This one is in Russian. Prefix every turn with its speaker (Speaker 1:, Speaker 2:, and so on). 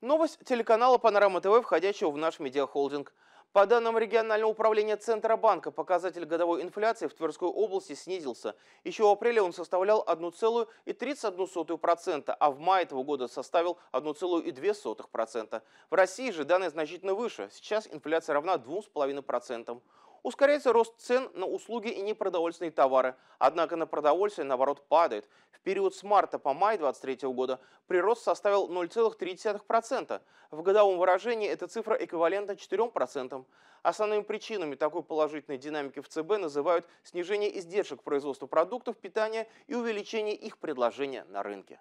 Speaker 1: Новость телеканала «Панорама ТВ», входящего в наш медиахолдинг. По данным регионального управления Центробанка, показатель годовой инфляции в Тверской области снизился. Еще в апреле он составлял 1,31%, а в мае этого года составил 1,2%. В России же данные значительно выше. Сейчас инфляция равна 2,5%. Ускоряется рост цен на услуги и непродовольственные товары. Однако на продовольствие, наоборот, падает. В период с марта по май 2023 года прирост составил 0,3%. В годовом выражении эта цифра эквивалентна 4%. Основными причинами такой положительной динамики в ЦБ называют снижение издержек производства продуктов питания и увеличение их предложения на рынке.